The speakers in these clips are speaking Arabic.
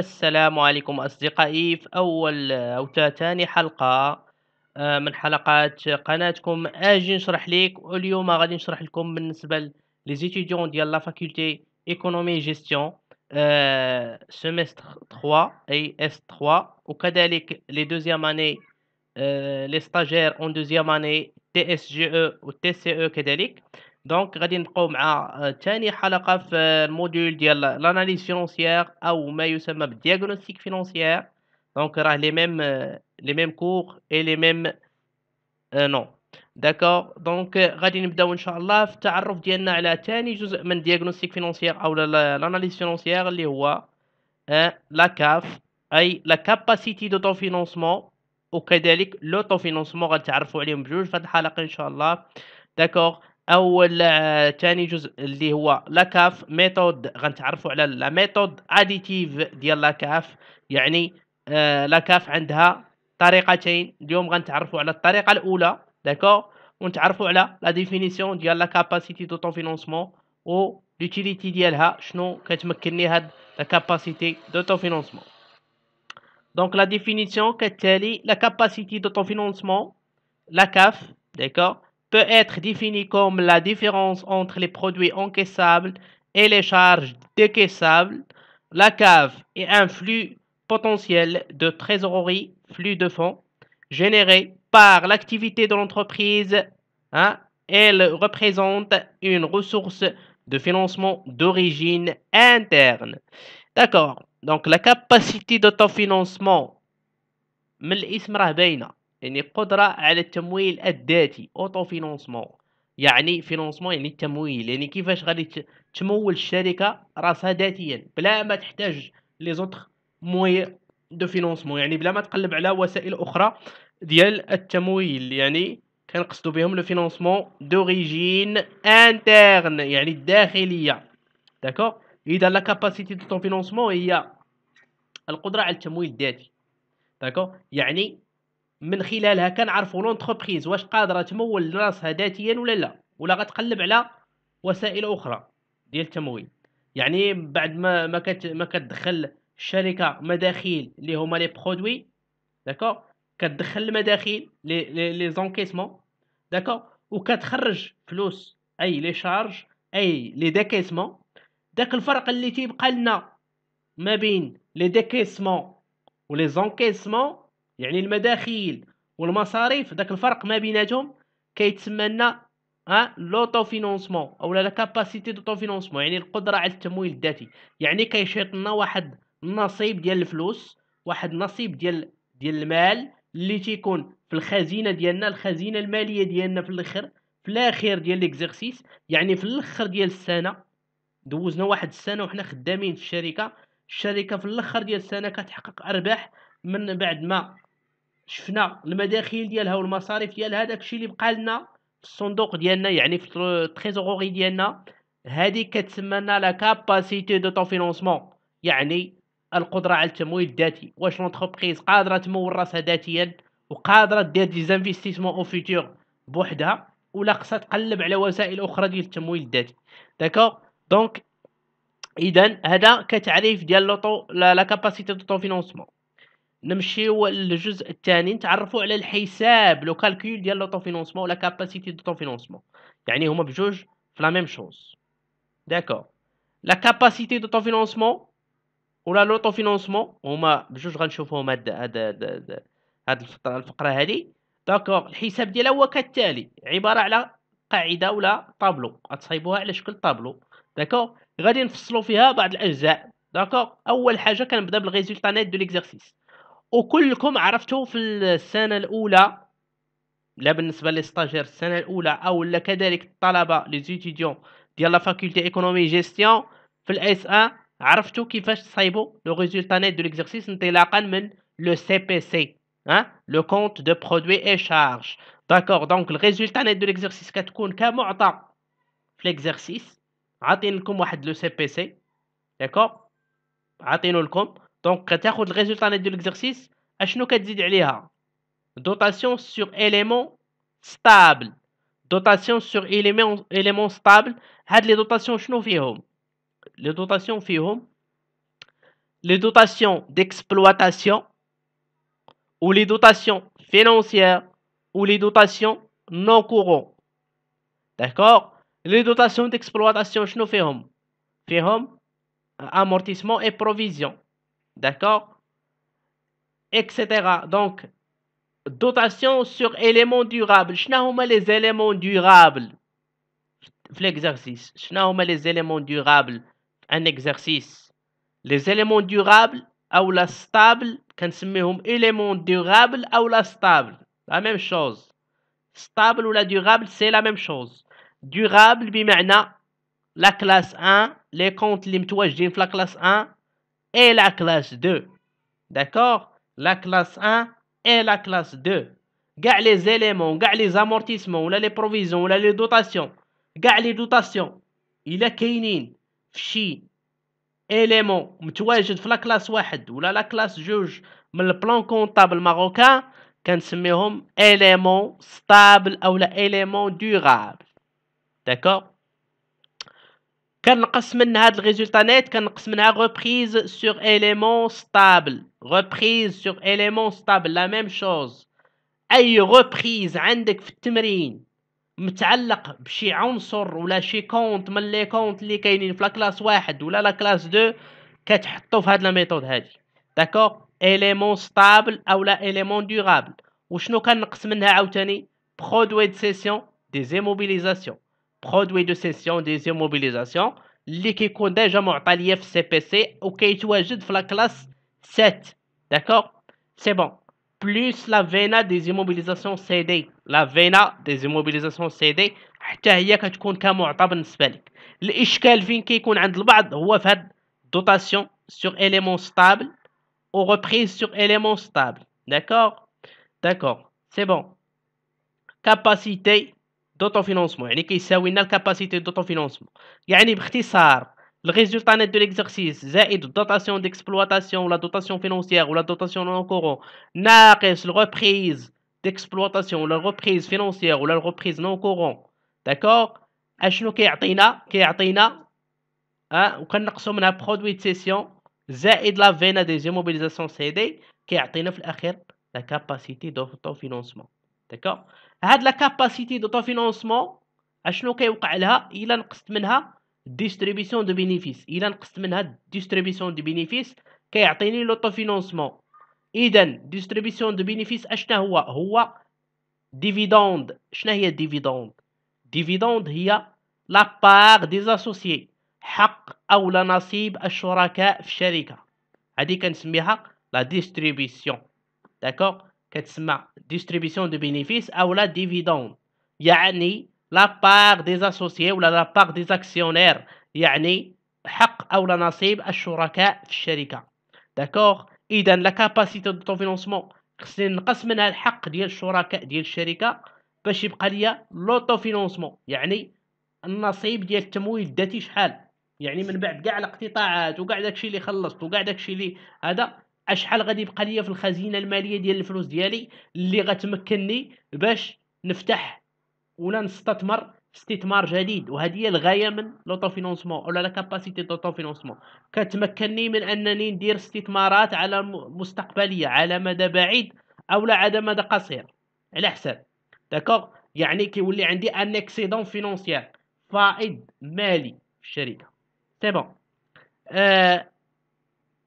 السلام عليكم أصدقائي في أول أو ثاني حلقة آه، من حلقات قناتكم أجي نشرح ليك واليوم غادي نشرح لكم بالنسبة ليزيتيديون ديال لا فاكولتي ايكونومي جيستيون آه، سيمستر 3 أي اس 3 وكذلك لي دوزيام اني آه، لي ستاجير اون دوزيام اني تي اس جي او و تي سي او كذلك دونك غادي نبقاو مع ثاني آه، حلقه في الموديول ديال لاناليز فينونسيير او ما يسمى بالدياغنوستيك فينونسيير دونك راه لي ميم لي ميم كور اي لي ميم نو داكور دونك غادي نبداو ان شاء الله في التعرف ديالنا على ثاني جزء من دياغنوستيك فينونسيير او لاناليز فينونسيير اللي هو لا آه، كاف اي لا كاباسيتي تو فينونسمون وكذلك تو فينونسمون غنتعرفوا عليهم بجوج في هذه الحلقه ان شاء الله داكور اول ثاني آه، جزء اللي هو لاكاف ميثود غنتعرفوا على لا ميثود اديتيف ديال لاكاف يعني آه، لاكاف عندها طريقتين اليوم غنتعرفوا على الطريقه الاولى داكور ونتعرفوا على لا ديفينيسيون ديال لا كاباسيتي دوطو فينونسمون و لوتيليتي ديالها شنو كتمكنني هاد لا كاباسيتي دوطو فينونسمون دونك لا ديفينيسيون كالتالي لا كاباسيتي دوطو فينونسمون لا كاف داكور peut être défini comme la différence entre les produits encaissables et les charges décaissables. La cave est un flux potentiel de trésorerie, flux de fonds, généré par l'activité de l'entreprise. Hein, elle représente une ressource de financement d'origine interne. D'accord. Donc la capacité d'autofinancement, mais يعني قدرة على التمويل الذاتي اوتو فينونسمون يعني فينونسمون يعني التمويل يعني كيفاش غادي تمول الشركة راسها ذاتيا بلا ما تحتاج لي زوطخ موي دو فينونسمون يعني بلا ما تقلب على وسائل اخرى ديال التمويل يعني كنقصدو بهم لو فينونسمون دوريجين انترن يعني الداخليه داكور اذا لا كاباسيتي دو فينونسمون هي القدره على التمويل الذاتي داكور يعني من خلالها كنعرفوا لونتربريز واش قادره تمول راسها ذاتيا ولا لا ولا غتقلب على وسائل اخرى ديال التمويل يعني بعد ما ما كت ما كتدخل الشركه مداخيل اللي هما لي برودوي داكور كتدخل المداخيل لي لي زونكيسمون داكور وكتخرج فلوس اي لي شارج اي لي ديكيسمون داك الفرق اللي تيبقى لنا ما بين لي ديكيسمون ولي زونكيسمون يعني المداخيل والمصاريف داك الفرق ما بيناتهم كيتسمى لنا ها لوطو فينونسمون اولا لا كاباسيتي دو فينونسمون يعني القدره على التمويل الذاتي يعني كيشيط لنا واحد النصيب ديال الفلوس واحد النصيب ديال ديال المال اللي تيكون في الخزينه ديالنا الخزينه الماليه ديالنا في الاخر في الاخر ديال ليكزيرسيس يعني في الاخر ديال السنه دوزنا واحد السنه وحنا خدامين في الشركه الشركه في الاخر ديال السنه كتحقق ارباح من بعد ما شفنا المداخيل ديالها والمصاريف ديالها داكشي اللي بقى لنا في الصندوق ديالنا يعني في التريزوري ديالنا هذه كتسمى لنا لا كاباسيتي دو طو فينونسمون يعني القدره على التمويل الذاتي واش لونتربريز قادره تمول راسها ذاتيا وقادره دير دي زانفيستيسمون او فيتور بوحدها ولا خصها تقلب على وسائل اخرى ديال التمويل الذاتي داكوغ دونك اذا هذا كتعريف ديال لوطو لا كاباسيتي دو طو فينونسمون نمشيو للجزء الثاني نتعرفوا على الحساب لو كالكول ديال لوطو فينونسمون ولا كاباسيتي دو فينونسمون يعني هما بجوج في لا ميم شوز داكور لا كاباسيتي دو فينونسمون ولا لوطو فينونسمون هما بجوج غنشوفوهم هاد هاد هاد, هاد الفقره هادي داكور الحساب ديالها هو كالتالي عباره على قاعده ولا طابلو غتصايبوها على شكل طابلو داكور غادي نفصلوا فيها بعض الاجزاء داكور اول حاجه كنبدا بالريزولتا نت دو ليكزارسيس وكلكم عرفتوا في السنه الاولى لا بالنسبه لي ستاجير السنه الاولى او لا كذلك الطلبه لي زيتيديون ديال لا فاكولتي ايكونومي جيستيون في الاس ا إيه، عرفتوا كيفاش تصايبوا لو ريزولتا نيت دو ليكزيرسيس انطلاقا من لو سي بي سي ها لو كونت دو برودوي اي شارج داكور دونك الريزولتا نيت دو ليكزيرسيس كتكون كمعطى في ليكزيرسيس عاطين لكم واحد لو سي بي سي داكور عاطينو لكم Donc, quand tu le résultat de l'exercice, ce Dotation sur éléments stables. Dotation sur éléments stables, Had les dotations qu'on Les dotations Les dotations d'exploitation. Ou les dotations financières. Ou les dotations non courantes. D'accord Les dotations d'exploitation, quest Amortissements amortissement et provisions. D'accord Etc. Donc, dotation sur éléments durables. Chnaouma les éléments durables. L'exercice. Chnaouma les éléments durables. Un exercice. Les éléments durables ou la stable. كنسميهم éléments durables ou la stable. La même chose. Stable ou la durable, c'est la même chose. Durable, bimana la classe 1, les comptes dans la classe 1, et la classe 2. D'accord La classe 1 et la classe 2. Gars les éléments, gars les amortissements, ou les provisions, ou les dotations, gars les dotations. Il a Fchi, فشي élément متواجد في لا ou واحد ولا لا juge جوج من البلان كونطابل marocain كنسميهم élément stable stables ou éléments durable. D'accord quand quasiment les résultats nets, quand quasiment la reprise sur éléments stable. reprise sur éléments stables, la même chose. Et reprise, quand tu fais le mouvement, tu es lié à un élément ou à un compte, mais le compte qui est une classe 1 ou la classe 2, tu peux faire la méthode. D'accord Élément stable ou l'élément durable. Aujourd'hui, quand quasiment, on a produit de gens des immobilisations produit de cession des immobilisations Les qui est déjà CPC و كيتواجد la classe 7 d'accord c'est bon plus la vena des immobilisations CD la vena des immobilisations CD dotation sur éléments stable ou reprise sur éléments stable d'accord d'accord c'est bon capacité D'autofinancement, ton financement, et qui capacité d'autofinancement. financement. Y a une Le résultat net de l'exercice, ça la dotation d'exploitation ou la dotation financière ou la dotation non courante, le reprise d'exploitation ou la reprise financière ou la reprise non courant D'accord Afin que qu'il nous sommes produit de session, la veine des immobilisations cédées, qui à la capacité d'autofinancement. D'accord هاد لا كاباسيتي دوطو فينونسمون اشنو كيوقع لها الا نقصت منها ديستريبيسيون دو بينيفيس الا نقصت منها ديستريبيسيون دو بينيفيس كيعطيني لوطو فينونسمون اذا ديستريبيسيون دو بينيفيس اشنا هو هو ديفيدوند شنا هي ديفيدوند ديفيدوند هي لا بار ديزاسوسيي حق او لا نصيب الشركاء في الشركه هذه كنسميها لا ديستريبيسيون داكوغ كتسمى ديستريبيسيون دو بينيفيس او لا ديفيدون يعني لا بار دي اسوسيي ولا لا بار دي اكسيونير يعني حق او لا نصيب الشركاء في الشركه داكوغ اذا لا كاباسيتي دو فينونسمون خصني نقص منها الحق ديال الشركاء ديال الشركه باش يبقى ليا لوطو فينونسمون يعني النصيب ديال التمويل الذاتي شحال يعني من بعد كاع الاقتطاعات وكاع داكشي اللي خلصت وكاع داكشي اللي هذا اشحال غادي يبقى ليا في الخزينه الماليه ديال الفلوس ديالي اللي غتمكنني باش نفتح ولا نستثمر استثمار جديد وهذه هي الغايه من لوطو فينونسمون ولا لا كاباسيتي لوطو فينونسمون كتمكنني من انني ندير استثمارات على مستقبليه على مدى بعيد او لا على مدى قصير على حساب داكوغ يعني كيولي عندي ان اكسيدون فينونسيير فائض مالي في الشركه سي بون آه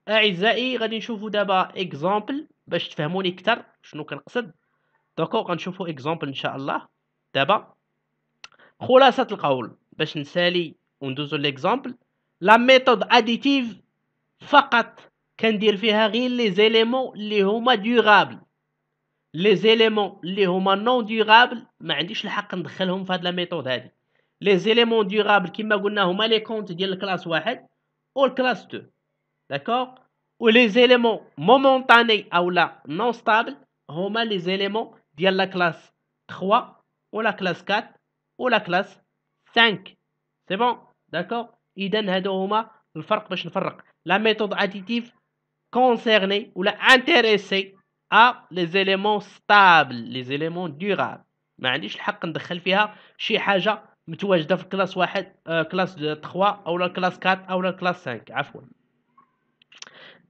اعزائي غادي نشوفوا دابا اكزامبل باش تفهموني اكثر شنو كنقصد دوكو غنشوفوا اكزامبل ان شاء الله دابا خلاصه القول باش نسالي وندوزو ليكزامبل لا ميثود اديتيف فقط كندير فيها غير لي زيليمون اللي هما ديغابل لي زيليمون اللي هما نون ديغابل ما عنديش الحق ندخلهم في هاد لا ميثود هادي لي زيليمون ديغابل كما قلنا هما لي كونت ديال الكلاس واحد والكلاس 2 d'accord Ou les éléments momentanés ou non stables, les éléments de la classe 3, ou la classe 4, ou la classe 5. C'est bon, d'accord c'est La méthode additive concernée ou intéressée à les éléments stables, les éléments durables. ما عنديش الحق ندخل فيها شي حاجة متواجدة في classe 3 euh, la classe 4 la classe 5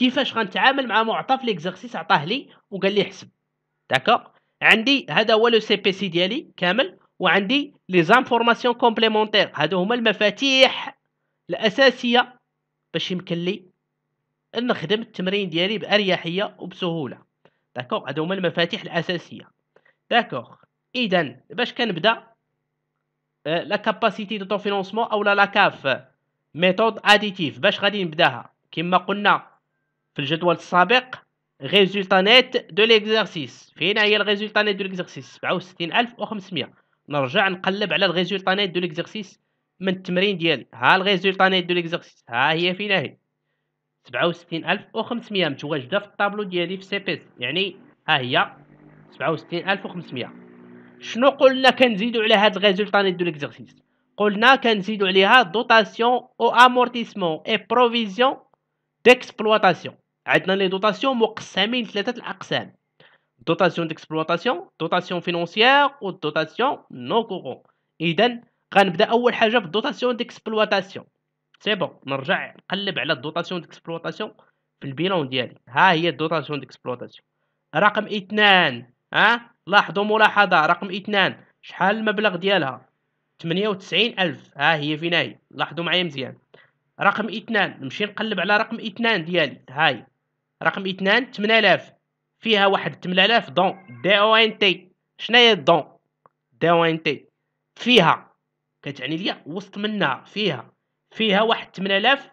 كيفاش غنتعامل مع معطى في ليكزارسيس عطاه لي وقال لي حسب داكوغ عندي هذا هو لو سي بي سي ديالي كامل وعندي لي زانفورماسيون كومبليمونتير هادو هما المفاتيح الاساسيه باش يمكن لي نخدم التمرين ديالي باريحيه وبسهوله داكوغ هادو هما المفاتيح الاساسيه داكوغ اذا باش كنبدا لا كاباسيتي دو فينونسمون اولا لا كاف ميثود اديتيف باش غادي نبداها كما قلنا في الجدول السابق ريزولتا نيت دو ليكزارسيس فين هي الريزولتا نيت دو ليكزارسيس 67500 نرجع نقلب على الريزولتا نيت دو ليكزارسيس من التمرين ديالي ها الريزولتا نيت دو ليكزارسيس ها هي فين هي 67500 متواجده في الطابلو ديالي في سي بي يعني ها هي 67500 شنو قلنا كنزيدو على هاد الريزولتا نيت دو ليكزارسيس قلنا كنزيدو عليها دوطاسيون او امورتيسمون اي بروفيزيون ديكسبلواتاسيون عندنا لي دوتاسيون مقسمين ثلاثه الاقسام دوتاسيون ديكسبلواتاسيون دوتاسيون فينونسيير و دوتاسيون نو كورون اذا غنبدا اول حاجه بالدوتاسيون ديكسبلواتاسيون سي بون نرجع نقلب على الدوتاسيون ديكسبلواتاسيون في البيلون ديالي ها هي الدوتاسيون ديكسبلواتاسيون رقم اثنان ها لاحظوا ملاحظه رقم اثنان شحال المبلغ ديالها 98000 ها هي فين هي لاحظوا معايا مزيان رقم اثنان نمشي نقلب على رقم اثنان ديالي هاي رقم اثنان الاف فيها واحد الاف دون دي او ان تي شناهي دون دي او ان تي فيها كتعني ليا وسط منها فيها فيها واحد الاف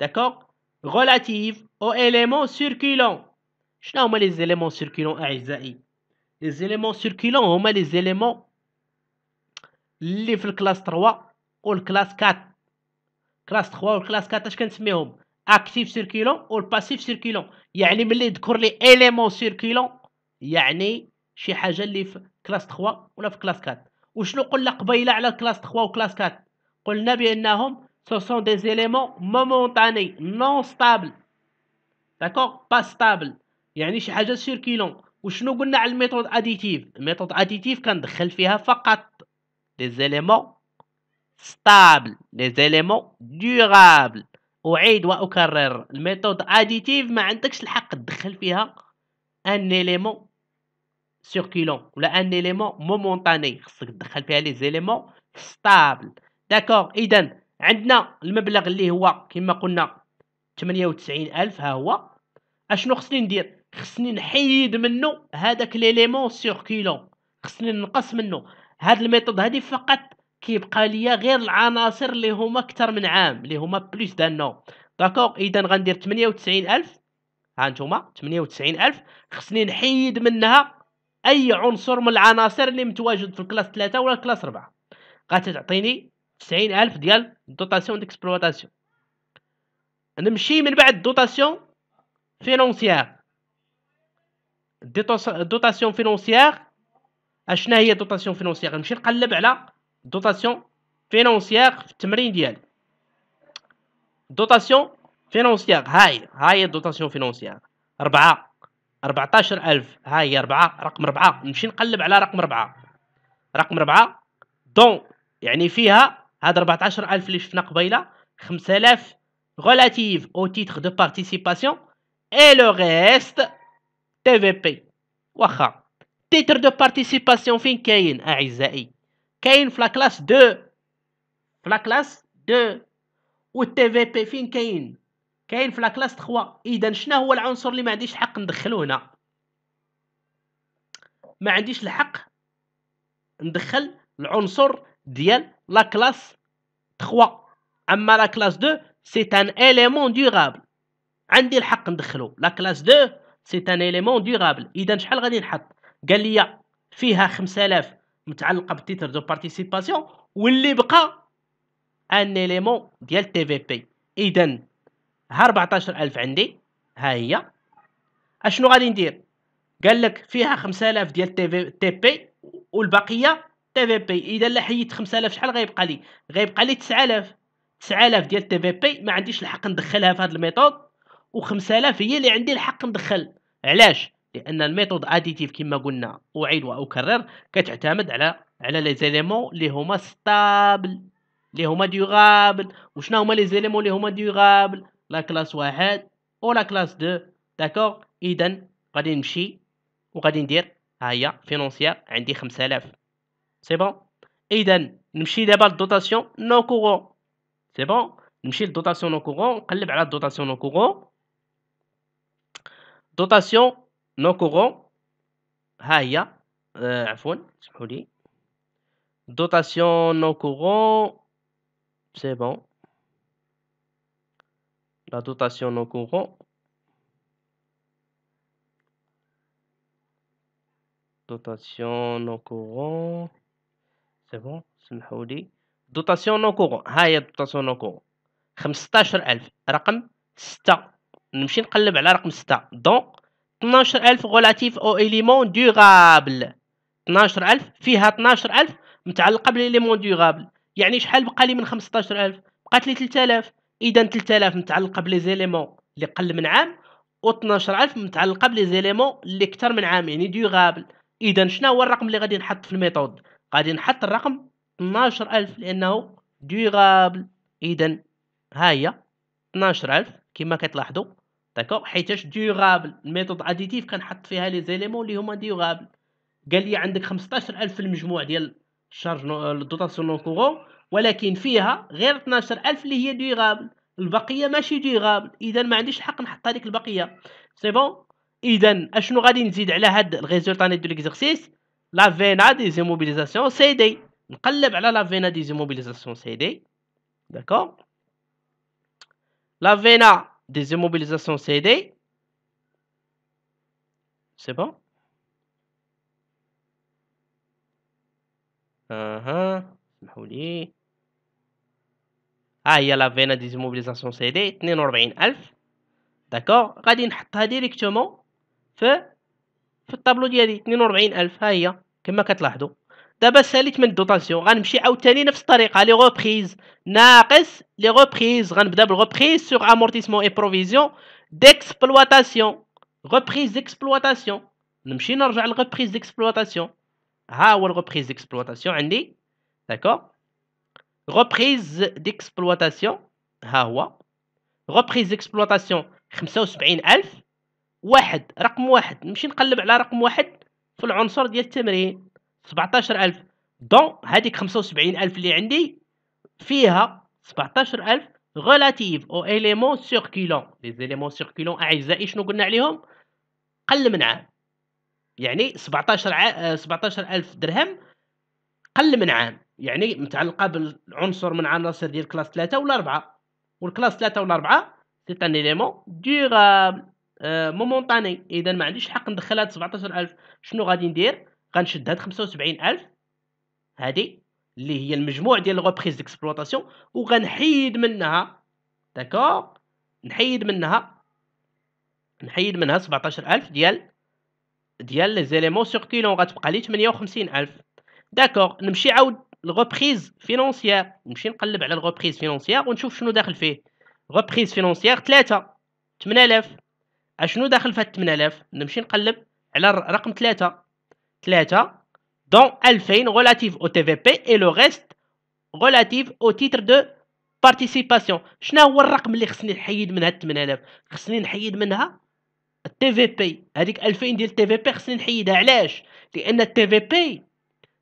داكوغ غولاتيف او اليمون سيركيلون شنو هما لي زيليمون سيركيلون اعزائي لي زيليمون سيركيلون هما لي زيليمون لي في الكلاس 3 والكلاس 4 كلاس 3 والكلاس 4 اش كنسميهم اكتيف سيركيلون والباسيف سيركيلون يعني ملي يذكر لي اليمون سيركيلون يعني شي حاجه اللي في كلاس 3 ولا في كلاس 4 وشنو قلنا قبيله على كلاس 3 وكلاس 4 قلنا بانهم سو سون دي زيليمون مومونتاني نون ستابل داكوغ با ستابل يعني شي حاجه سيركيلون وشنو قلنا على الميثود اديتيف الميثود اديتيف كندخل فيها فقط دي زيليمون ستابل لي زيليمون دورابل أعيد وأكرر الميثود اديتيف ما عندكش الحق تدخل فيها ان اليمون سيركيلون ولا ان اليمون مومونتاني خصك تدخل فيها لي زيليمون ستابل داكوغ إذا عندنا المبلغ اللي هو كما قلنا 98000 ها هو اشنو خصني ندير خصني نحيد منه هذاك ليليمون سيركيلون خصني ننقص منه هاد الميثود هادي فقط كيبقى ليا غير العناصر اللي هما اكثر من عام اللي هما بلوس دان نو داكوغ اذا غندير 98000 ها نتوما 98000 خصني نحيد منها اي عنصر من العناصر اللي متواجد في الكلاس 3 ولا الكلاس 4 غتعطيني 90000 ديال دوطاسيون ديكسبلواتاسيون نمشي من بعد دوطاسيون فينونسيير دوطاسيون فينونسيير اشنا هي دوطاسيون فينونسيير نمشي نقلب على dotation financière تمرين ديالي dotation financière هاي هاي dotation financière 4 14000 هاي 4 رقم 4 نمشي نقلب على رقم 4 رقم 4 دون يعني فيها هاد 14000 اللي شفنا قبيله 5000 relative au titre de participation et le reste TVP واخا titre de participation فين كاين اعزائي كاين في لاكلاس دو 2 في لاكلاس دو 2 والتي في بي فين كاين كاين في لاكلاس تخوا 3 اذا شنو هو العنصر اللي ما عنديش الحق ندخله هنا ما عنديش الحق ندخل العنصر ديال لاكلاس تخوا 3 اما لاكلاس دو 2 سي ان اليمون ديورابل عندي الحق ندخلو لاكلاس دو 2 سي ان اليمون ديورابل اذا شحال غادي نحط قال لي فيها 5000 متعلقه بالتيتر دو بارتيسيباسيون واللي بقى ان اليمون ديال تي في بي اذا ها 14000 عندي ها هي اشنو غادي ندير قال لك فيها 5000 ديال تي في تي بي والبقيه تي في بي اذا لا حيدت 5000 شحال غيبقى لي غيبقى لي 9000 9000 ديال تي في بي ما عنديش الحق ندخلها في هذا الميثود و5000 هي اللي عندي الحق ندخل علاش لان الميثود اديتيف كما قلنا اعيد واكرر كتعتمد على على لي زيليمون اللي هما ستابل اللي هما ديغابل وشنا هما لي زيليمون اللي هما ديغابل لا كلاس واحد لا كلاس دو داكور اذا غادي نمشي وغادي ندير ها هي فينونسيير عندي 5000 سي بون اذا نمشي دابا للدوتاسيون نو كورون سي بون نمشي للدوتاسيون نو كورون نقلب على الدوتاسيون نو كورون دوتاسيون نوكوغو ها هي آه عفوا اسمحوا لي دوتاسيون نوكوغو سي بون لا دوتاسيون نوكوغو دوتاسيون نوكوغو سي بون سمحوا لي دوتاسيون نوكوغو ها هي دوتاسيون نوكوغو 15000 رقم 6 نمشي نقلب على رقم 6 دونك 12000 غولاتيف او اليمون ديورابل 12000 فيها 12000 متعلقه بالاليمون ديورابل يعني شحال بقى لي من 15000 بقات لي 3000 اذا 3000 متعلقه بلي اللي قل من عام و 12000 متعلقه بلي اللي كثر من عام يعني ديورابل اذا شنو هو الرقم اللي غادي نحط في الميثود غادي نحط الرقم 12000 لانه ديورابل اذا ها هي 12000 كما كتلاحظوا داكوغ حيتاش ديورابل الميثود اديتيف كنحط فيها لي زيليمون اللي هما ديورابل قال لي عندك 15000 في المجموع ديال الشارج دوتاسيون نو كورون ولكن فيها غير 12000 اللي هي ديورابل البقيه ماشي ديورابل اذا ما عنديش الحق نحط هذيك البقيه سي بون اذا اشنو غادي نزيد على هاد الريزولتا دو ليكزرسيس لا فينا دي زيموبيليزاسيون سي دي نقلب على لا فينا دي زيموبيليزاسيون سي دي داكور لا فينا des immobilisations CD. C'est bon اها اسمحوا لي ها هي لافينا دي زيموبيليزاسيون سي دي 42000 داكور غادي نحطها ديريكتومون في في الطابلو ديالي 42000 ها هي كما كتلاحظوا دابا ساليت من الدوطاسيون غنمشي عاوتاني نفس الطريقه لي غوبريز ناقص لي غوبريز غنبدا بالغوبريز سوغ امورتيسمون اي بروفيزيون ديكسبلواتاسيون غوبريز ديكسبلواتاسيون نمشي نرجع لغوبريز ديكسبلواتاسيون ها هو الغوبريز ديكسبلواتاسيون عندي داكور غوبريز ديكسبلواتاسيون ها هو غوبريز ديكسبلواتاسيون 75000 واحد رقم واحد نمشي نقلب على رقم واحد في العنصر ديال التمرين 17000 دون هذيك 75000 اللي عندي فيها 17000 غولاتيف او اليمون سيركيلون لي زيليمون سيركيلون اعزائي شنو قلنا عليهم قل من عام يعني 17 ع... 17000 آه، درهم قل من عام يعني متعلقه بالعنصر من عناصر ديال كلاس 3 ولا 4 والكلاس 3 ولا 4 سي ان اليمون ديغ مومونطاني اذا ما عنديش حق ندخل هاد 17000 شنو غادي ندير غنشد هاد 75000 هادي اللي هي المجموع ديال لو بريز ديكسبلوطاسيون وغنحيد منها داكوغ نحيد منها نحيد منها 17000 ديال ديال لي زيليمون سيركيلون غتبقى لي 58000 داكوغ نمشي عاود الغوبريز فينونسيير نمشي نقلب على الغوبريز فينونسيير ونشوف شنو داخل فيه غوبريز فينونسيير 3 8000 اشنو داخل في 8000 نمشي نقلب على رقم 3 3 dont 2000 relative au TVP et le reste relative au titre de participation شنو هو الرقم اللي خصني نحيد من هاد 8000 خصني نحيد منها التي في بي هذيك 2000 ديال التي في بي خصني نحيدها علاش لان التي في بي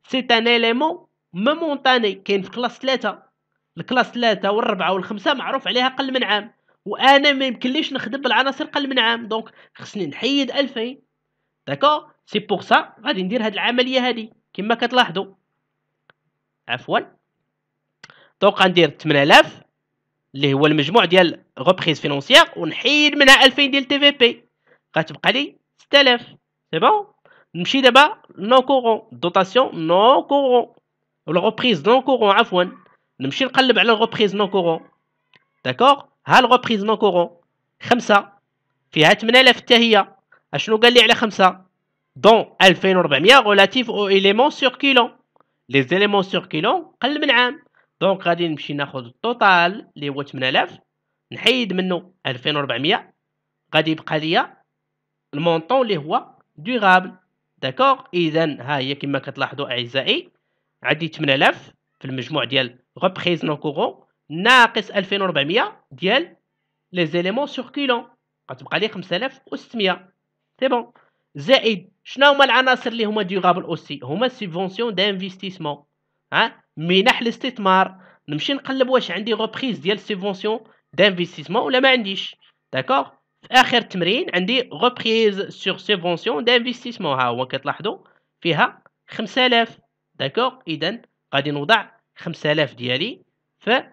سي ان اليمون مومونطاني كاين في كلاس 3 الكلاس 3 والربعه والخمسه معروف عليها قل من عام وانا ما يمكنليش نخدم بالعناصر قل من عام دونك خصني نحيد 2000 داكو سي بوغ سا غادي ندير هاد العمليه هادي كما كتلاحظوا عفوا دونك غندير تمنالاف اللي هو المجموع ديال غوبخيز فينونسيغ ونحيد منها الفين ديال تي في بي غتبقى لي 6000 سي بون نمشي دابا نون كورون دوطاسيون نون كورون ولا غوبريز نون كورون عفوا نمشي نقلب على الغوبريز نون كورون داكوغ ها الغوبريز نون كورون خمسة فيها تمنالاف حتى هي اشنو قال لي على خمسة دون 2400 غولاتيف او اليمون سيركيلون لي زيليمون سيركيلون قل من عام دونك غادي نمشي ناخذ التوتال اللي هو 8000 نحيد منه 2400 غادي يبقى ليا المونطون اللي هو دورابل داكوغ اذا ها هي كما كتلاحظوا اعزائي عندي 8000 في المجموع ديال غوبريز نون كورون ناقص 2400 ديال لي زيليمون سيركيلون غتبقى لي 5600 سي بون زائد شنو هما العناصر اللي هما ديغابل اوسي هما سيبفونسيون دانفستيسمون ها منح الاستثمار نمشي نقلب واش عندي روبريز ديال سيبفونسيون دانفستيسمون ولا ما عنديش داكوغ في اخر تمرين عندي روبريز سور سيبفونسيون دانفستيسمون ها هو كتلاحظوا فيها 5000 داكوغ اذا غادي نوضع 5000 ديالي في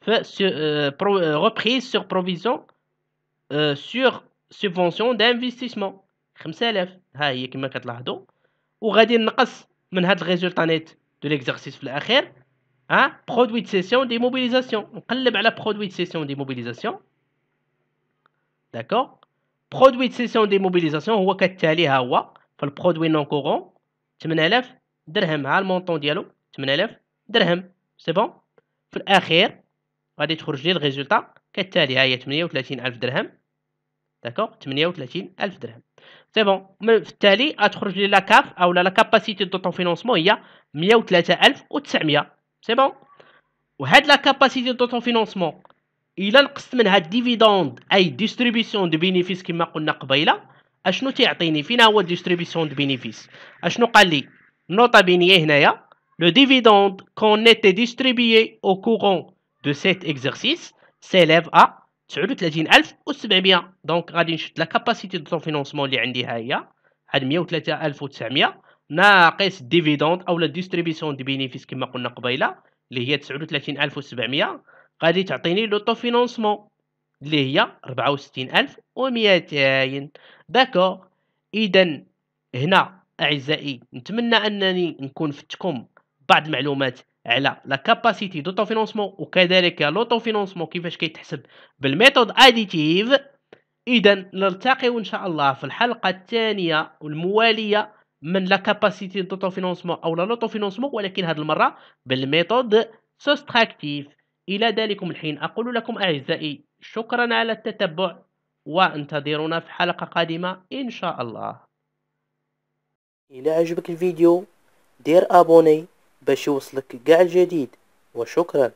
في سو برو روبريز سور بروفيزيون سور سبفونسيون دانفيستيسمون 5000 ها هي كما كتلاحظوا وغادي نقص من هاد الريزولطا نيت دو ليكزارسيس في الاخير ها برودوي دي سيسيون دي موبيليزاسيون نقلب على برودوي دي سيسيون دي موبيليزاسيون داكور برودوي دي سيسيون دي موبيليزاسيون هو كالتالي ها هو في البرودوي نون كورون 8000 درهم ها المونطون ديالو 8000 درهم سي بون في الاخير غادي تخرج لي الريزولطا كالتالي ها هي 38000 درهم داكوغ 38 الف درهم سي بون في التالي غتخرج لي لا كاف او لا كاباسيتي دو طون فينونسمون هي 103900 سي بون وهاد لا كاباسيتي دو طون فينونسمون الا نقصت منها الديفيدوند اي ديستريبيسيون دو بينيفيس كما قلنا قبيله اشنو تيعطيني فينا هو ديستريبيسيون دو بينيفيس اشنو قال لي نوطا بينيه هنايا لو ديفيدوند كون نيتي ديستريبيي او كورون دو سيت اكزرسيس سيليف ا 39700 دونك غادي نشد لا كاباسيتي دو فينونسمون اللي عندي ها هي هاد 103900 ناقص ديفيدوند او لا ديستريبيسيون دي بينيفيس كما قلنا قبيله اللي هي 39700 غادي تعطيني لو طو فينونسمون اللي هي 64200 داكور اذا هنا اعزائي نتمنى انني نكون فتكم بعض المعلومات على لا كاباسيتي دوطو فينونسمون وكذلك لوطو فينونسمون كيفاش كيتحسب بالميثود اديتيف اذا نلتقي ان شاء الله في الحلقه الثانيه والمواليه من لا كاباسيتي دوطو فينونسمون او لا لوطو فينونسمون ولكن هذه المره بالميثود سوستراكتيف الى ذلك الحين اقول لكم اعزائي شكرا على التتبع وانتظرونا في حلقه قادمه ان شاء الله الى عجبك الفيديو دير ابوني باش يوصلك كاع الجديد وشكرا